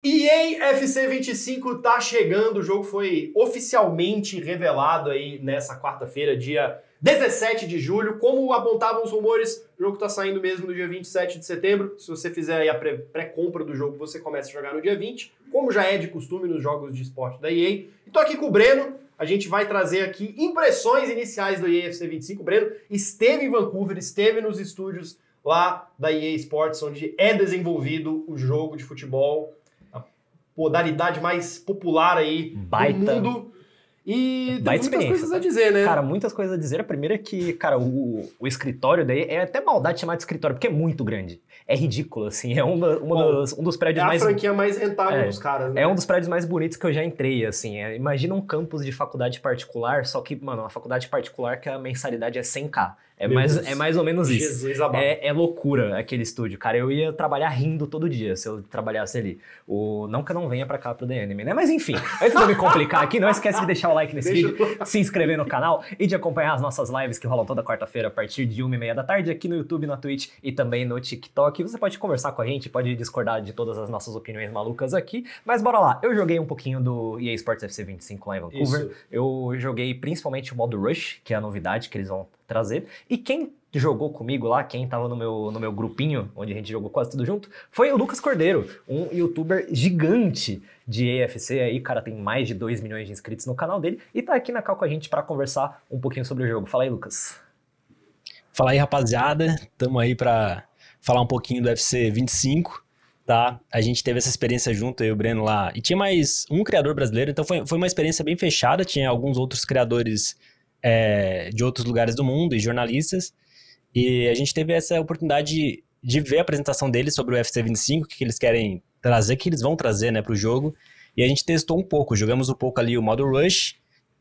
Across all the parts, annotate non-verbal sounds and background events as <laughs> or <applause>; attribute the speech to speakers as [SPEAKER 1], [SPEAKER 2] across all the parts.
[SPEAKER 1] EA FC 25 tá chegando, o jogo foi oficialmente revelado aí nessa quarta-feira, dia 17 de julho. Como apontavam os rumores, o jogo tá saindo mesmo no dia 27 de setembro. Se você fizer a pré-compra do jogo, você começa a jogar no dia 20, como já é de costume nos jogos de esporte da EA. E tô aqui com o Breno, a gente vai trazer aqui impressões iniciais do EA FC 25. O Breno esteve em Vancouver, esteve nos estúdios lá da EA Sports, onde é desenvolvido o jogo de futebol modalidade mais popular aí Baita. do mundo. E tem muitas coisas a
[SPEAKER 2] dizer, né? Cara, muitas coisas a dizer. A primeira é que, cara, o, o escritório daí é até maldade chamar de escritório, porque é muito grande. É ridículo, assim. É uma, uma Bom, dos, um dos prédios mais. É a mais, franquia
[SPEAKER 1] mais rentável é, dos caras, né? É um
[SPEAKER 2] dos prédios mais bonitos que eu já entrei, assim. É, imagina um campus de faculdade particular, só que, mano, uma faculdade particular que a mensalidade é 100k. É mais, é mais ou menos isso. Jesus, é, é, loucura aquele estúdio, cara. Eu ia trabalhar rindo todo dia se eu trabalhasse ali. O, não que eu não venha pra cá pro The Anime, né? Mas enfim, antes de eu me complicar aqui, não esquece de deixar o like nesse Deixa vídeo, eu... se inscrever no canal e de acompanhar as nossas lives que rolam toda quarta-feira a partir de 1 e meia da tarde aqui no YouTube, na Twitch e também no TikTok. Você pode conversar com a gente, pode discordar de todas as nossas opiniões malucas aqui. Mas bora lá, eu joguei um pouquinho do EA Sports FC 25 lá em Vancouver. Isso. Eu joguei principalmente o modo Rush, que é a novidade que eles vão trazer. E quem jogou comigo lá, quem estava no meu, no meu grupinho, onde a gente jogou quase tudo junto, foi o Lucas Cordeiro, um youtuber gigante de EFC aí, cara, tem mais de 2 milhões de inscritos no canal dele e tá aqui na cal com a gente
[SPEAKER 3] para conversar um pouquinho sobre o jogo. Fala aí, Lucas. Fala aí, rapaziada. Tamo aí para falar um pouquinho do UFC 25, tá? A gente teve essa experiência junto, eu e o Breno lá. E tinha mais um criador brasileiro, então foi, foi uma experiência bem fechada. Tinha alguns outros criadores é, de outros lugares do mundo e jornalistas. E a gente teve essa oportunidade de, de ver a apresentação deles sobre o FC 25, que eles querem trazer, que eles vão trazer né, para o jogo. E a gente testou um pouco, jogamos um pouco ali o modo Rush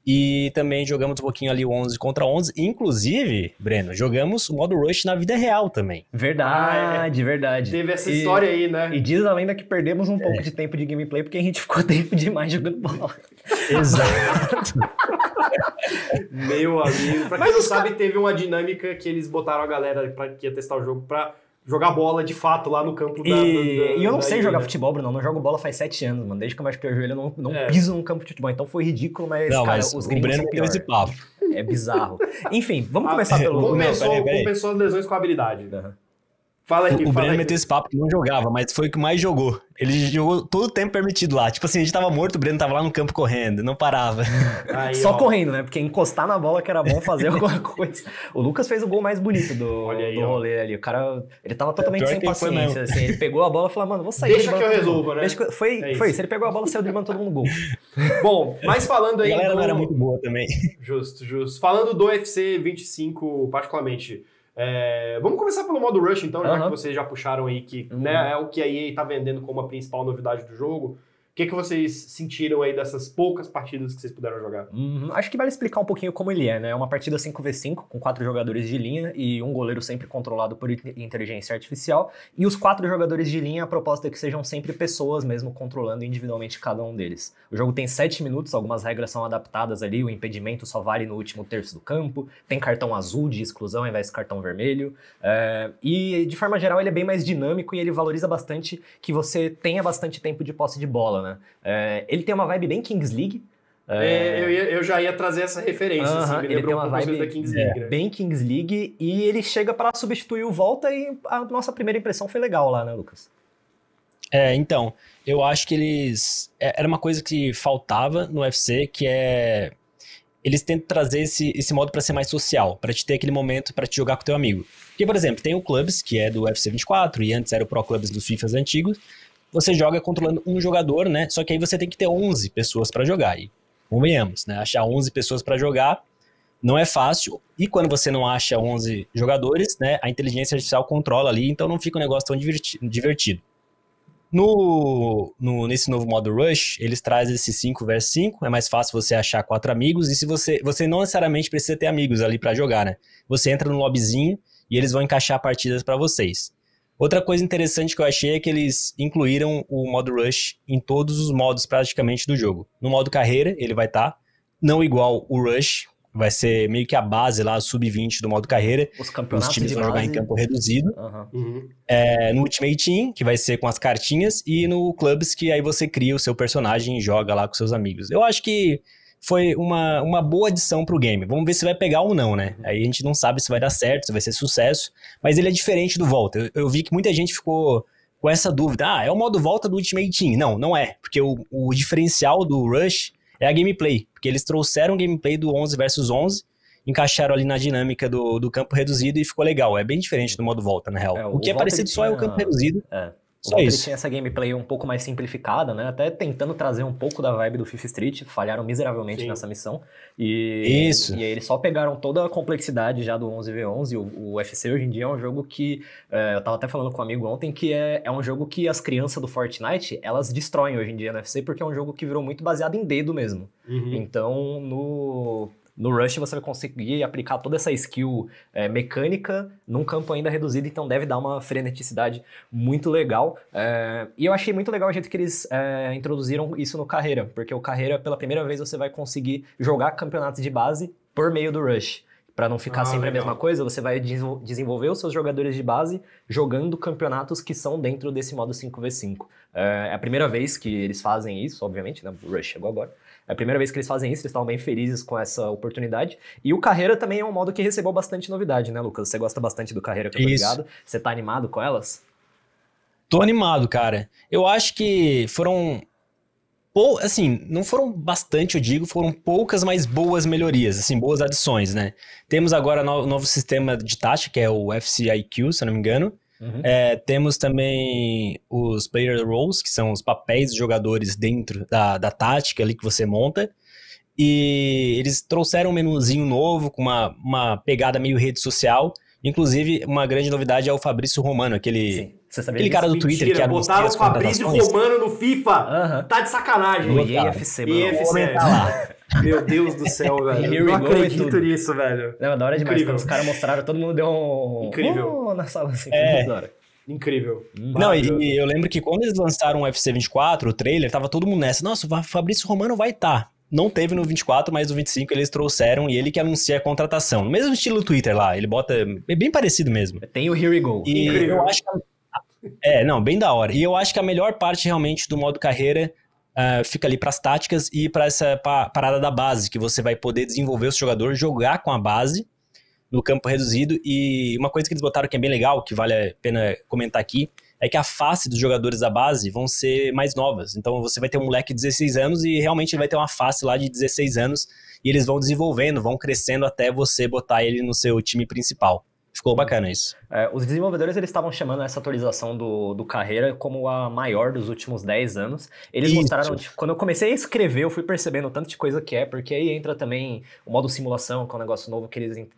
[SPEAKER 3] e também jogamos um pouquinho ali 11 contra 11. Inclusive, Breno, jogamos modo Rush na vida real também. Verdade, ah, verdade. Teve essa e, história aí, né? E diz
[SPEAKER 2] a lenda que perdemos um é. pouco de tempo de gameplay porque a gente ficou <laughs> tempo demais jogando bola. Exato.
[SPEAKER 1] <laughs> Meu amigo. Pra quem Mas não sabe, teve uma dinâmica que eles botaram a galera pra, que ia testar o jogo pra jogar bola de fato lá no campo da. E, da, da, e eu não sei ilha. jogar
[SPEAKER 2] futebol, Bruno. Não jogo bola faz sete anos, mano. Desde que eu machuquei o joelho, eu não, não é. piso num campo de futebol. Então foi ridículo, mas, não, cara, mas os gringos. O Breno esse papo.
[SPEAKER 3] É bizarro. Enfim, vamos ah, começar pelo. <laughs> Começou, não, peraí, peraí.
[SPEAKER 1] as lesões com a habilidade. Uhum.
[SPEAKER 3] Fala o fala Breno meteu esse papo que não jogava, mas foi o que mais jogou. Ele jogou todo o tempo permitido lá. Tipo assim, a gente tava morto, o Breno tava lá no campo correndo, não parava. <laughs> Aí, Só ó. correndo, né? Porque
[SPEAKER 2] encostar na bola que era bom fazer alguma <laughs>
[SPEAKER 3] coisa. O
[SPEAKER 2] Lucas fez o gol mais bonito do, aí, do rolê ó. ali. O cara, ele tava é, totalmente é, sem paciência. Assim, ele pegou a bola e falou, mano, vou sair. Deixa que eu resolvo, né? Deixa, foi,
[SPEAKER 1] é foi isso. Ele pegou a bola, saiu dribando todo mundo no gol. <laughs> Bom, mas falando aí. A galera do... não era muito boa também. Justo, justo. Falando do UFC 25, particularmente. É, vamos começar pelo modo Rush, então, já que vocês já puxaram aí que uhum. né, é o que a EA está vendendo como a principal novidade do jogo que, que vocês sentiram aí dessas poucas partidas que vocês puderam jogar? Uhum, acho que vale explicar
[SPEAKER 2] um pouquinho como ele é, né? É uma partida 5v5 com quatro jogadores de linha e um goleiro sempre controlado por inteligência artificial. E os quatro jogadores de linha, a proposta é que sejam sempre pessoas mesmo controlando individualmente cada um deles. O jogo tem sete minutos, algumas regras são adaptadas ali, o impedimento só vale no último terço do campo, tem cartão azul de exclusão ao invés de cartão vermelho. É, e de forma geral, ele é bem mais dinâmico e ele valoriza bastante que você tenha bastante tempo de posse de bola, né? né? É, ele tem uma vibe bem Kings League. É, é eu, ia, eu,
[SPEAKER 1] já ia trazer essa referência, uh -huh, assim, ele tem uma vibe da Kings League, é, né?
[SPEAKER 2] bem Kings League e ele chega para substituir o Volta e a nossa primeira impressão foi legal lá, né, Lucas?
[SPEAKER 3] É, então, eu acho que eles é, era uma coisa que faltava no UFC, que é eles tentam trazer esse, esse modo para ser mais social, para te ter aquele momento para te jogar com teu amigo. Porque, por exemplo, tem o Clubs, que é do UFC 24, e antes era o Pro Clubs dos FIFAs antigos, você joga controlando um jogador, né? Só que aí você tem que ter 11 pessoas para jogar. E convenhamos, né? Achar 11 pessoas para jogar não é fácil. E quando você não acha 11 jogadores, né? A inteligência artificial controla ali, então não fica um negócio tão divertido. No, no, nesse novo modo Rush, eles trazem esse 5 versus 5, é mais fácil você achar quatro amigos, e se você, você não necessariamente precisa ter amigos ali para jogar, né? Você entra no lobbyzinho e eles vão encaixar partidas para vocês. Outra coisa interessante que eu achei é que eles incluíram o modo Rush em todos os modos praticamente do jogo. No modo carreira, ele vai estar tá, não igual o Rush, vai ser meio que a base lá, sub-20 do modo carreira. Os campeonatos os times vão jogar em campo reduzido. Uhum. É, no Ultimate Team, que vai ser com as cartinhas, e no Clubs, que aí você cria o seu personagem e joga lá com seus amigos. Eu acho que foi uma, uma boa adição para o game. Vamos ver se vai pegar ou não, né? Aí a gente não sabe se vai dar certo, se vai ser sucesso. Mas ele é diferente do Volta. Eu, eu vi que muita gente ficou com essa dúvida. Ah, é o modo Volta do Ultimate Team. Não, não é. Porque o, o diferencial do Rush é a gameplay. Porque eles trouxeram gameplay do 11 versus 11 encaixaram ali na dinâmica do, do campo reduzido e ficou legal. É bem diferente do modo volta, na real. É, o, o que é parecido tinha... só é o campo reduzido. É. Só ele é tinha essa gameplay um pouco mais simplificada,
[SPEAKER 2] né? Até tentando trazer um pouco da vibe do Fifth Street, falharam miseravelmente Sim. nessa missão. E, Isso. E aí eles só pegaram toda a complexidade já do 11v11. O, o UFC hoje em dia é um jogo que, é, eu tava até falando com um amigo ontem, que é, é um jogo que as crianças do Fortnite, elas destroem hoje em dia no UFC, porque é um jogo que virou muito baseado em dedo mesmo. Uhum. Então, no no Rush você vai conseguir aplicar toda essa skill é, mecânica num campo ainda reduzido, então deve dar uma freneticidade muito legal. É, e eu achei muito legal o jeito que eles é, introduziram isso no Carreira, porque o Carreira, pela primeira vez, você vai conseguir jogar campeonatos de base por meio do Rush para não ficar ah, sempre legal. a mesma coisa, você vai desenvolver os seus jogadores de base jogando campeonatos que são dentro desse modo 5v5. É, é a primeira vez que eles fazem isso, obviamente, né? O Rush chegou agora. É a primeira vez que eles fazem isso, eles estavam bem felizes com essa oportunidade. E o Carreira também é um modo que recebeu bastante novidade, né, Lucas? Você gosta bastante do Carreira, que eu tô ligado.
[SPEAKER 3] Você tá animado com elas? Tô animado, cara. Eu acho que foram assim, não foram bastante, eu digo, foram poucas, mas boas melhorias, assim, boas adições, né? Temos agora o no novo sistema de taxa, que é o FCIQ, se eu não me engano, Uhum. É, temos também os player roles, que são os papéis dos jogadores dentro da, da tática ali que você monta. E eles trouxeram um menuzinho novo, com uma, uma pegada meio rede social. Inclusive, uma grande novidade é o Fabrício Romano, aquele, Sim, aquele cara do Mentira, Twitter que Botaram o Fabrício Romano
[SPEAKER 1] no FIFA. Uhum. Tá de sacanagem. No IFC, mano. IFC. O <laughs> Meu Deus do céu, <laughs> velho. Eu não acredito
[SPEAKER 3] nisso,
[SPEAKER 2] velho. Não, da hora demais. Quando os caras mostraram, todo mundo deu um. Incrível. na sala assim, é. da hora.
[SPEAKER 3] Incrível. Hum. Não, e, e, eu lembro que quando eles lançaram o UFC 24, o trailer, tava todo mundo nessa. Nossa, o Fabrício Romano vai estar. Tá. Não teve no 24, mas no 25 eles trouxeram e ele que anuncia a contratação. No mesmo estilo Twitter lá, ele bota. É bem parecido mesmo. Tem o Here We Go. E Incrível. eu acho que. É, não, bem da hora. E eu acho que a melhor parte realmente do modo carreira uh, fica ali para as táticas e para essa parada da base, que você vai poder desenvolver o seu jogador, jogar com a base no campo reduzido. E uma coisa que eles botaram que é bem legal, que vale a pena comentar aqui, é que a face dos jogadores da base vão ser mais novas. Então você vai ter um moleque de 16 anos e realmente ele vai ter uma face lá de 16 anos e eles vão desenvolvendo, vão crescendo até você botar ele no seu time principal. Ficou bacana isso. É, os desenvolvedores
[SPEAKER 2] eles estavam chamando essa atualização do, do carreira como a maior dos últimos 10 anos. Eles isso. mostraram, tipo, quando eu comecei a escrever, eu fui percebendo o tanto de coisa que é, porque aí entra também o modo simulação, que é um negócio novo que eles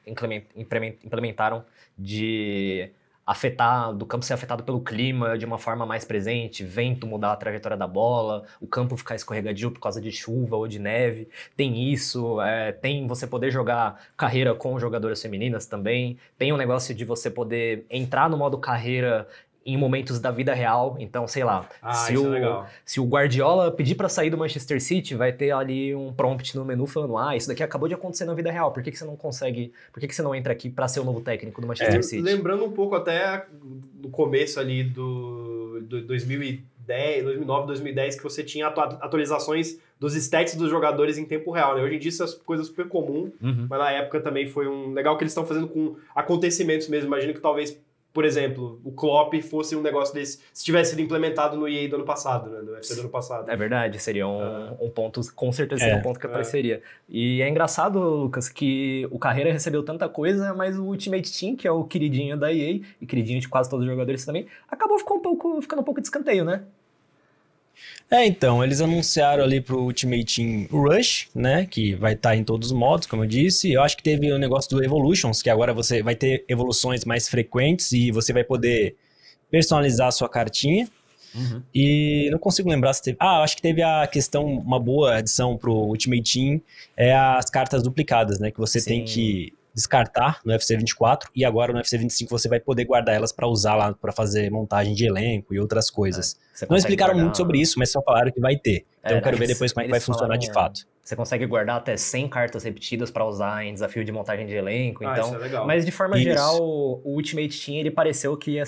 [SPEAKER 2] implementaram de afetar, do campo ser afetado pelo clima de uma forma mais presente, vento mudar a trajetória da bola, o campo ficar escorregadio por causa de chuva ou de neve. Tem isso, é, tem você poder jogar carreira com jogadoras femininas também, tem o um negócio de você poder entrar no modo carreira em momentos da vida real. Então, sei lá, ah, se, é o, é se o Guardiola pedir para sair do Manchester City, vai ter ali um prompt no menu falando: "Ah, isso daqui acabou de acontecer na vida real. Por que, que você não consegue? Por que, que você não entra aqui para ser o novo técnico do Manchester é, City?"
[SPEAKER 1] Lembrando um pouco até do começo ali do, do 2010, 2009, 2010 que você tinha atualizações dos stats dos jogadores em tempo real. Né? Hoje em dia isso é coisa super comum, uhum. mas na época também foi um legal que eles estão fazendo com acontecimentos mesmo. Imagino que talvez por exemplo, o Klopp fosse um negócio desse, se tivesse sido implementado no EA do ano passado, né? No UFC do ano passado.
[SPEAKER 2] É verdade, seria um, ah. um ponto, com certeza é. um ponto que ah. apareceria. E é engraçado, Lucas, que o Carreira recebeu tanta coisa, mas o Ultimate Team, que é o queridinho da EA, e queridinho de quase todos os jogadores também, acabou ficando um pouco, ficando um pouco de escanteio, né?
[SPEAKER 3] É, então, eles anunciaram ali pro Ultimate Team Rush, né? Que vai estar tá em todos os modos, como eu disse. Eu acho que teve o um negócio do Evolutions, que agora você vai ter evoluções mais frequentes e você vai poder personalizar a sua cartinha. Uhum. E não consigo lembrar se teve. Ah, acho que teve a questão, uma boa adição pro Ultimate Team, é as cartas duplicadas, né? Que você Sim. tem que descartar no FC 24 e agora no FC 25 você vai poder guardar elas para usar lá para fazer montagem de elenco e outras coisas. É, não explicaram guardar... muito sobre isso, mas só falaram que vai ter. Então é, eu quero ver depois como é que vai funcionar de fato. Você consegue guardar até 100 cartas repetidas para
[SPEAKER 2] usar em desafio de montagem de elenco, ah, então. É mas de forma isso. geral, o Ultimate Team ele pareceu que ia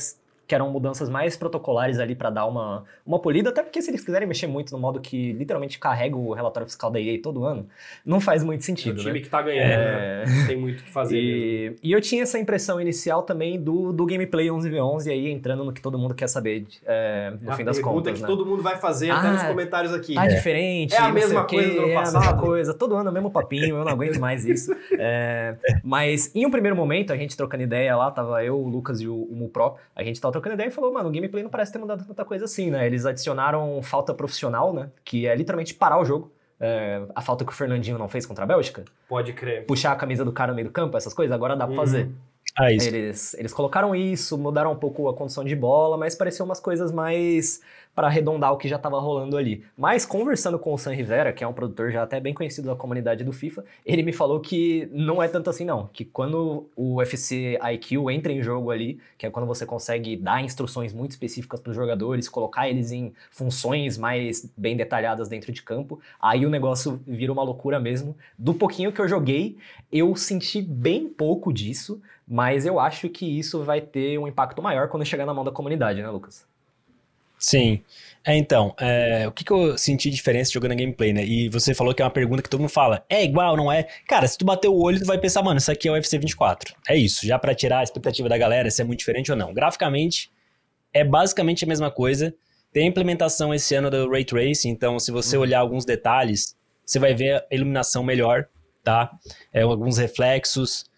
[SPEAKER 2] que eram mudanças mais protocolares ali para dar uma, uma polida, até porque se eles quiserem mexer muito no modo que literalmente carrega o relatório fiscal da EA todo ano, não faz muito é sentido. O time né? que tá ganhando, né? é... né? tem
[SPEAKER 1] muito o que fazer. E...
[SPEAKER 2] e, eu tinha essa impressão inicial também do, do gameplay 11v11 e aí entrando no que todo mundo quer saber, é, no a fim das contas. pergunta que né? todo mundo
[SPEAKER 1] vai fazer, ah, até nos ah, comentários aqui. Tá é. diferente. É a mesma coisa que, do ano passado. É a mesma
[SPEAKER 2] coisa, todo ano é o mesmo papinho, eu não aguento mais isso. É, mas em um primeiro momento, a gente trocando ideia lá, tava eu, o Lucas e o, o a gente tava trocando ideia e falou, mano, o gameplay não parece ter mudado tanta coisa assim, né? Eles adicionaram falta profissional, né? Que é literalmente parar o jogo. É, a falta que o Fernandinho não fez contra a Bélgica. Pode crer. Puxar a camisa do cara no meio do campo, essas coisas, agora dá pra uhum. fazer. Ah, isso. Eles, eles colocaram isso, mudaram um pouco a condição de bola, mas pareciam umas coisas mais para arredondar o que já estava rolando ali. Mas conversando com o San Rivera, que é um produtor já até bem conhecido da comunidade do FIFA, ele me falou que não é tanto assim não, que quando o UFC IQ entra em jogo ali, que é quando você consegue dar instruções muito específicas para os jogadores, colocar eles em funções mais bem detalhadas dentro de campo, aí o negócio vira uma loucura mesmo. Do pouquinho que eu joguei, eu senti bem pouco disso, mas eu acho que isso vai ter um impacto
[SPEAKER 3] maior quando chegar na mão da comunidade, né, Lucas? Sim. É, então, é, o que, que eu senti diferença jogando a gameplay, né? E você falou que é uma pergunta que todo mundo fala, é igual, não é? Cara, se tu bater o olho, tu vai pensar, mano, isso aqui é o UFC 24. É isso, já para tirar a expectativa da galera se é muito diferente ou não. Graficamente, é basicamente a mesma coisa. Tem a implementação esse ano do Ray Tracing, então se você uhum. olhar alguns detalhes, você vai ver a iluminação melhor, tá? É, alguns reflexos,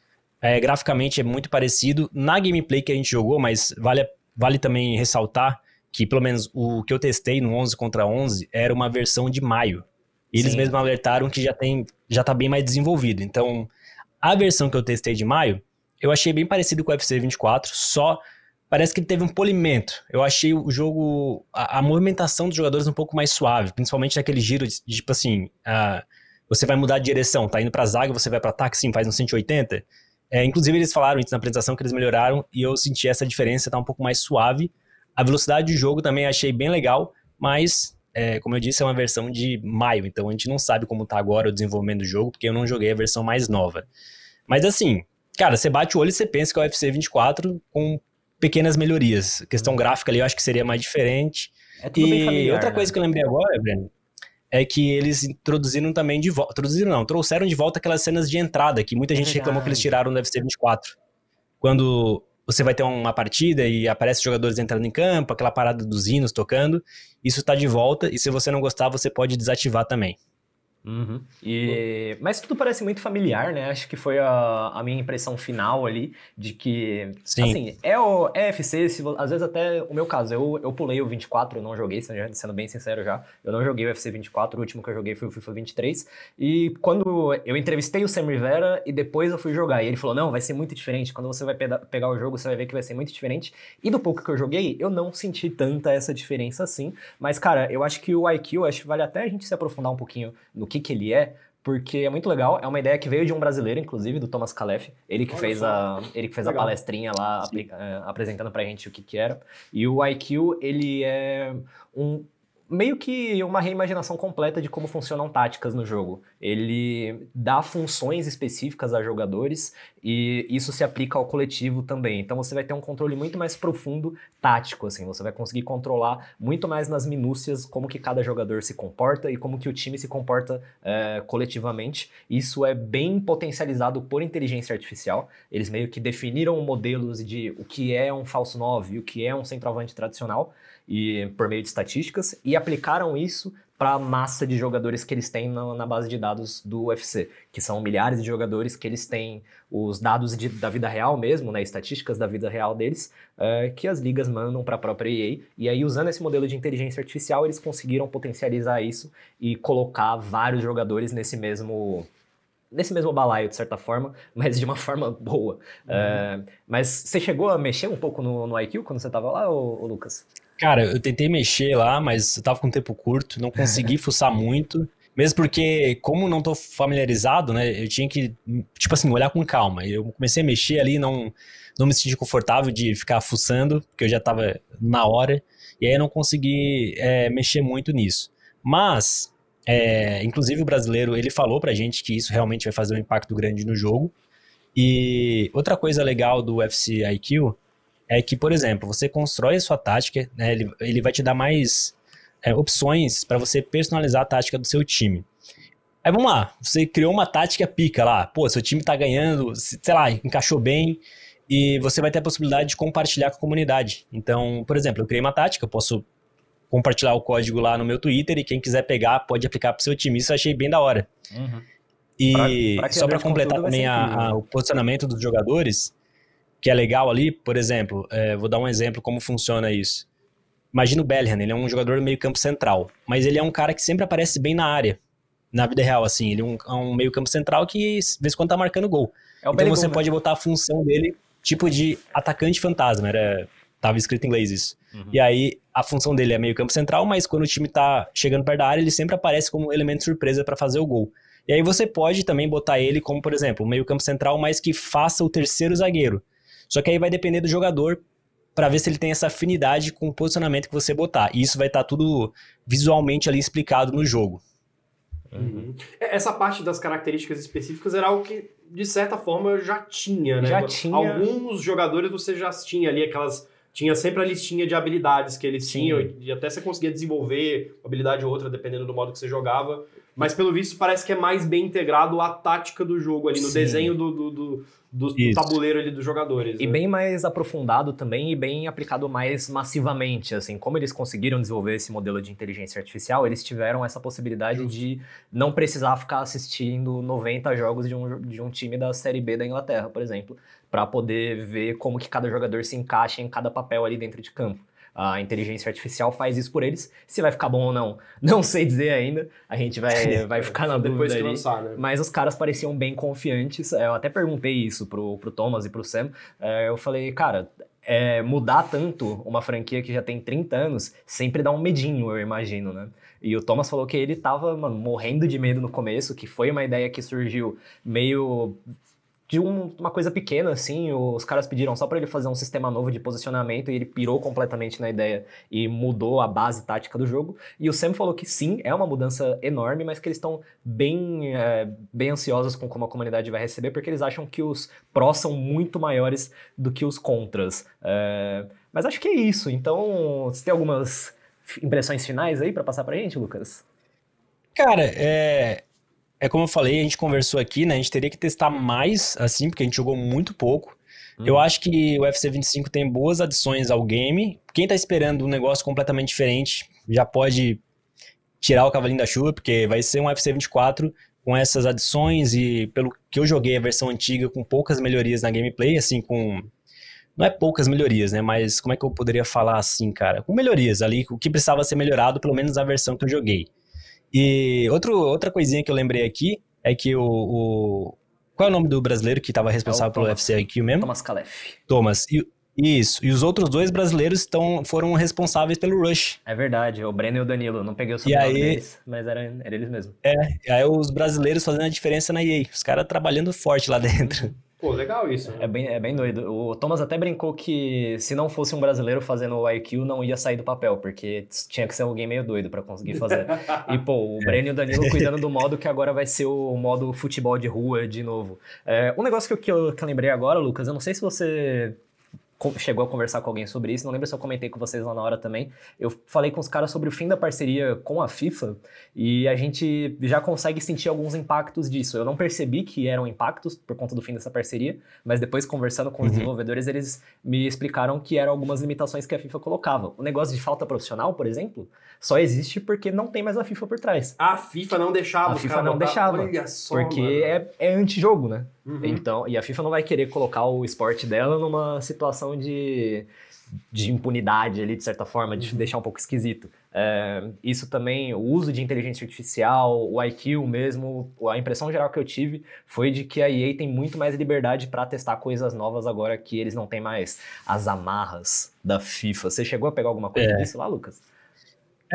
[SPEAKER 3] é, graficamente é muito parecido. Na gameplay que a gente jogou, mas vale, vale também ressaltar que pelo menos o que eu testei no 11 contra 11 era uma versão de maio. Eles Sim. mesmos alertaram que já tem já tá bem mais desenvolvido. Então, a versão que eu testei de maio, eu achei bem parecido com o UFC 24, só parece que ele teve um polimento. Eu achei o jogo a, a movimentação dos jogadores um pouco mais suave, principalmente naquele giro de, de tipo assim, ah, você vai mudar de direção, tá indo para zaga, você vai para ataque, sim, faz um 180. É, inclusive, eles falaram na apresentação que eles melhoraram e eu senti essa diferença, tá um pouco mais suave. A velocidade do jogo também achei bem legal, mas, é, como eu disse, é uma versão de maio, então a gente não sabe como tá agora o desenvolvimento do jogo, porque eu não joguei a versão mais nova. Mas assim, cara, você bate o olho e você pensa que é o UFC 24 com pequenas melhorias. A questão uhum. gráfica ali eu acho que seria mais diferente. É tudo e bem familiar, outra né? coisa né? que eu lembrei agora, Breno, é que eles introduziram também de volta. Introduziram não, trouxeram de volta aquelas cenas de entrada que muita é gente reclamou que eles tiraram no UFC 24. Quando você vai ter uma partida e aparece jogadores entrando em campo, aquela parada dos hinos tocando, isso está de volta e se você não gostar, você pode desativar também. Uhum. E, mas tudo parece muito familiar, né?
[SPEAKER 2] Acho que foi a, a minha impressão final ali de que, Sim. assim, é o EFC, é se, às vezes até o meu caso, eu, eu pulei o 24, eu não joguei, sendo bem sincero já, eu não joguei o FC 24, o último que eu joguei foi o FIFA 23, e quando eu entrevistei o Sam Rivera e depois eu fui jogar, e ele falou, não, vai ser muito diferente, quando você vai peda- pegar o jogo você vai ver que vai ser muito diferente, e do pouco que eu joguei, eu não senti tanta essa diferença assim, mas cara, eu acho que o IQ, acho que vale até a gente se aprofundar um pouquinho no que, que ele é, porque é muito legal. É uma ideia que veio de um brasileiro, inclusive, do Thomas Calef. Ele que Olha fez, a, ele que fez a palestrinha lá, apre, eh, é, apresentando pra gente o que, que era. E o IQ, ele é um meio que uma reimaginação completa de como funcionam táticas no jogo. Ele dá funções específicas a jogadores e isso se aplica ao coletivo também. Então você vai ter um controle muito mais profundo tático, assim, você vai conseguir controlar muito mais nas minúcias como que cada jogador se comporta e como que o time se comporta é, coletivamente. Isso é bem potencializado por inteligência artificial. Eles meio que definiram modelos de o que é um falso 9 e o que é um centroavante tradicional e por meio de estatísticas e aplicaram isso para a massa de jogadores que eles têm na, na, base de dados do UFC, que são milhares de jogadores que eles têm os dados de, da vida real mesmo, né, estatísticas da vida real deles, eh, que as ligas mandam para a própria EA. E aí, usando esse modelo de inteligência artificial, eles conseguiram potencializar isso e colocar vários jogadores nesse mesmo nesse mesmo balaio, de certa forma, <laughs> mas de uma forma boa. Uhum. É, mas você chegou a mexer um pouco no, no IQ quando você estava lá, ô, ô Lucas?
[SPEAKER 3] Cara, eu tentei mexer lá, mas eu tava com tempo curto, não consegui <laughs> fuçar muito. Mesmo porque, como não tô familiarizado, né, eu tinha que, tipo assim, olhar com calma. Eu comecei a mexer ali, não, não me senti confortável de ficar fuçando, porque eu já tava na hora, e aí eu não consegui é, mexer muito nisso. Mas, é, inclusive o brasileiro, ele falou pra gente que isso realmente vai fazer um impacto grande no jogo. E outra coisa legal do UFC IQ é que, por exemplo, você constrói a sua tática, né, ele, ele vai te dar mais é, opções para você personalizar a tática do seu time. Aí vamos lá, você criou uma tática pica lá, pô, seu time tá ganhando, sei lá, encaixou bem, e você vai ter a possibilidade de compartilhar com a comunidade. Então, por exemplo, eu criei uma tática, eu posso compartilhar o código lá no meu Twitter e quem quiser pegar pode aplicar o seu time. Isso eu achei bem da hora. Uhum. E pra, pra só para completar também a, né? a, o posicionamento dos jogadores, que é legal ali, por exemplo, é, vou dar um exemplo como funciona isso. Imagina o Bellingham, ele é um jogador meio campo central, mas ele é um cara que sempre aparece bem na área, na vida real, assim. Ele é um, é um meio campo central que, de vez em quando, tá marcando gol. É então você né? pode botar a função dele, tipo de atacante fantasma, era... Tava escrito em inglês isso. Uhum. E aí, a função dele é meio campo central, mas quando o time tá chegando perto da área, ele sempre aparece como elemento surpresa para fazer o gol. E aí você pode também botar ele como, por exemplo, meio campo central, mas que faça o terceiro zagueiro. Só que aí vai depender do jogador para ver se ele tem essa afinidade com o posicionamento que você botar. E isso vai estar tá tudo visualmente ali explicado no jogo.
[SPEAKER 1] Uhum. É, essa parte das características específicas era algo que, de certa forma, já tinha, né? Já tinha. Alguns jogadores você já tinha ali aquelas. Tinha sempre a listinha de habilidades que eles Sim. tinham, e até você conseguia desenvolver uma habilidade ou outra, dependendo do modo que você jogava. Mas pelo visto parece que é mais bem integrado à tática do jogo ali, no Sim. desenho do, do, do, do tabuleiro ali dos jogadores. E né? bem mais aprofundado também e bem
[SPEAKER 2] aplicado mais massivamente, assim. Como eles conseguiram desenvolver esse modelo de inteligência artificial, eles tiveram essa possibilidade Justo. de não precisar ficar assistindo 90 jogos de um, de um time da Série B da Inglaterra, por exemplo, para poder ver como que cada jogador se encaixa em cada papel ali dentro de campo. A inteligência artificial faz isso por eles. Se vai ficar bom ou não, <laughs> não sei dizer ainda. A gente vai, <laughs> vai ficar na dúvida. Depois que lançar, né? Mas os caras pareciam bem confiantes. É, eu até perguntei isso pro, pro Thomas e pro Sam. É, eu falei, cara, é, mudar tanto uma franquia que já tem 30 anos sempre dá um medinho, eu imagino, né? E o Thomas falou que ele tava, mano, morrendo de medo no começo, que foi uma ideia que surgiu meio de um, uma coisa pequena, assim, os caras pediram só para ele fazer um sistema novo de posicionamento e ele pirou completamente na ideia e mudou a base tática do jogo. E o Sam falou que sim, é uma mudança enorme, mas que eles estão bem, é, bem ansiosos com como a comunidade vai receber, porque eles acham que os prós são muito maiores do que os contras. É, mas acho que é isso. Então, você tem algumas impressões finais aí para passar pra gente, Lucas?
[SPEAKER 3] Cara, é, é como eu falei, a gente conversou aqui, né? A gente teria que testar mais, assim, porque a gente jogou muito pouco. Hum. Eu acho que o FC 25 tem boas adições ao game. Quem tá esperando um negócio completamente diferente já pode tirar o cavalinho da chuva, porque vai ser um FC 24 com essas adições e pelo que eu joguei a versão antiga com poucas melhorias na gameplay, assim, com não é poucas melhorias, né? Mas como é que eu poderia falar assim, cara? Com melhorias ali, o que precisava ser melhorado, pelo menos a versão que eu joguei. E outro, outra coisinha que eu lembrei aqui é que o, o... Qual é o nome do brasileiro que estava é responsável é pelo UFC aqui mesmo? Thomas Kaleff. Thomas. E, isso. E os outros dois brasileiros tão, foram responsáveis pelo Rush. É verdade. O Breno e o Danilo. Não peguei o sobrenome aí, deles, mas era, eram eles mesmos. É. E aí os brasileiros fazendo a diferença na EA. Os caras trabalhando forte
[SPEAKER 2] lá dentro. Uhum. Pô, legal isso. Né? É, bem, é bem doido. O Thomas até brincou que se não fosse um brasileiro fazendo o IQ, não ia sair do papel, porque tinha que ser alguém meio doido para conseguir fazer. e, pô, o <laughs> Breno e o Danilo cuidando do modo que agora vai ser o modo futebol de rua de novo. É, um negócio que eu, que eu, que eu lembrei agora, Lucas, eu não sei se você chegou a conversar com alguém sobre isso, não lembro se eu comentei com vocês lá na hora também. Eu falei com os caras sobre o fim da parceria com a FIFA e a gente já consegue sentir alguns impactos disso. Eu não percebi que eram impactos por conta do fim dessa parceria, mas depois conversando com os uhum. desenvolvedores, eles me explicaram que eram algumas limitações que a FIFA colocava. O negócio de falta profissional, por exemplo, só existe porque não tem mais a FIFA por
[SPEAKER 1] trás. A FIFA não deixava. A FIFA não botar... deixava. Olha só, porque mano. é,
[SPEAKER 2] é antijogo, né? Uhum. Então, e a FIFA não vai querer colocar o esporte dela numa situação sensação de, de impunidade ali, de certa forma, de uhum. deixar um pouco esquisito. É, isso também, o uso de inteligência artificial, o IQ mesmo, a impressão geral que eu tive foi de que a EA tem muito mais liberdade para testar coisas novas agora que eles não têm mais as amarras da FIFA. Você chegou a pegar alguma coisa é. disso lá, Lucas?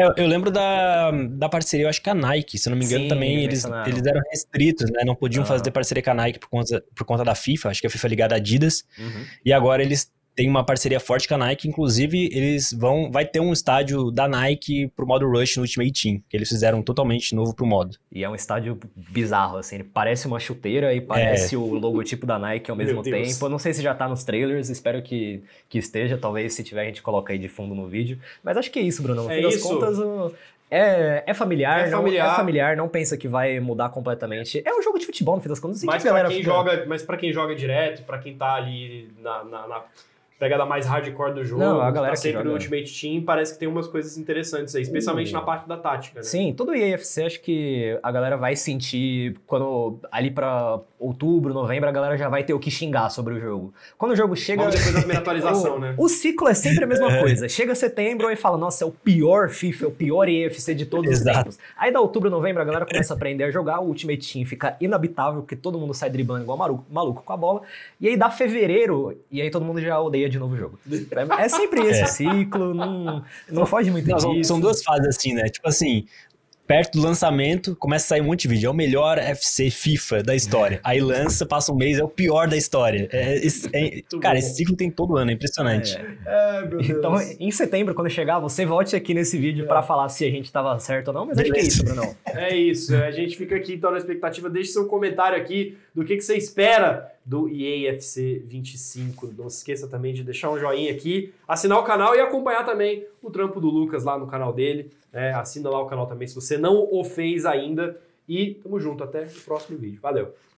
[SPEAKER 3] É, eu lembro da, da parceria, eu acho que a Nike, se não me engano, Sim, também eles, eles eram restritos, né? Não podiam ah. fazer parceria com a Nike por conta, por conta da FIFA, acho que a FIFA é ligada à Adidas. Uhum. E agora eles tem uma parceria forte com a Nike, inclusive eles vão, vai ter um estádio da Nike pro modo Rush no Ultimate Team, que eles fizeram totalmente novo pro modo. E é um estádio bizarro, assim, ele parece uma chuteira e parece é. o
[SPEAKER 2] logotipo da Nike ao mesmo tempo. Eu não sei se já tá nos trailers, espero que, que esteja, talvez se tiver a gente coloca aí de fundo no vídeo. Mas acho que é isso, Bruno, no é fim isso. das contas... O... É, é, familiar, é, familiar. Não, é familiar, não pensa que vai mudar completamente. É um jogo de futebol, no fim das contas. Mas, que pra, quem joga,
[SPEAKER 1] mas pra quem joga direto, para quem tá ali na, na, na pegada mais hardcore do jogo, não, a tá galera tá sempre joga, no Ultimate Team, parece que tem umas coisas interessantes aí, especialmente uh. na parte da tática. Né? Sim, todo
[SPEAKER 3] o
[SPEAKER 2] EFC acho que a galera vai sentir quando ali para outubro, novembro, a galera já vai ter o que xingar sobre o jogo. Quando o jogo chega. Logo depois da primeira <laughs> atualização, o, né? O ciclo é sempre a mesma <laughs> é. coisa. Chega setembro e fala, nossa, é o pior FIFA, é o pior EFC de todos Exato. os tempos. Aí da outubro, novembro, a galera começa a aprender a jogar, o Ultimate Team fica inabitável, porque todo mundo sai driblando igual maluco, maluco com a bola. E aí dá fevereiro, e aí todo mundo já odeia de novo jogo. É sempre <laughs> é. esse é.
[SPEAKER 3] ciclo, não, não foge muito Não, disso. São duas fases assim, né? Tipo assim, perto do lançamento, começa a sair um monte de vídeo. É o melhor FC FIFA da história. <laughs> Aí lança, passa um mês, é o pior da história. É, é, é cara, bom. esse ciclo tem todo ano, é impressionante.
[SPEAKER 1] É, meu
[SPEAKER 2] Deus. Então,
[SPEAKER 3] em setembro, quando
[SPEAKER 2] chegar, você volte aqui nesse vídeo é. para falar se a gente estava certo ou não, mas Beleza. acho que é isso,
[SPEAKER 1] Bruno. É isso. A gente fica aqui, então, na expectativa. Deixe seu comentário aqui do que, que você espera do EAFC 25. Não se esqueça também de deixar um joinha aqui, assinar o canal e acompanhar também o trampo do Lucas lá no canal dele. Né? Assina lá o canal também se você não o fez ainda. E tamo junto, até o próximo vídeo. Valeu!